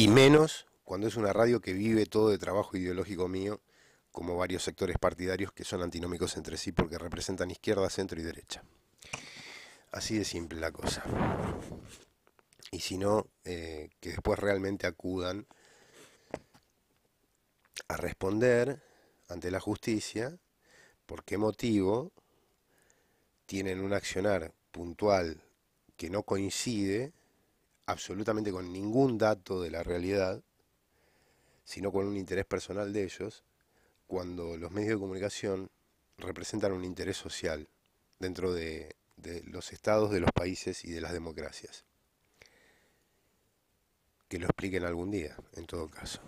Y menos cuando es una radio que vive todo de trabajo ideológico mío, como varios sectores partidarios que son antinómicos entre sí porque representan izquierda, centro y derecha. Así de simple la cosa. Y si no, eh, que después realmente acudan a responder ante la justicia por qué motivo tienen un accionar puntual que no coincide absolutamente con ningún dato de la realidad, sino con un interés personal de ellos, cuando los medios de comunicación representan un interés social dentro de, los estados, de los países y de las democracias. Que lo expliquen algún día, en todo caso.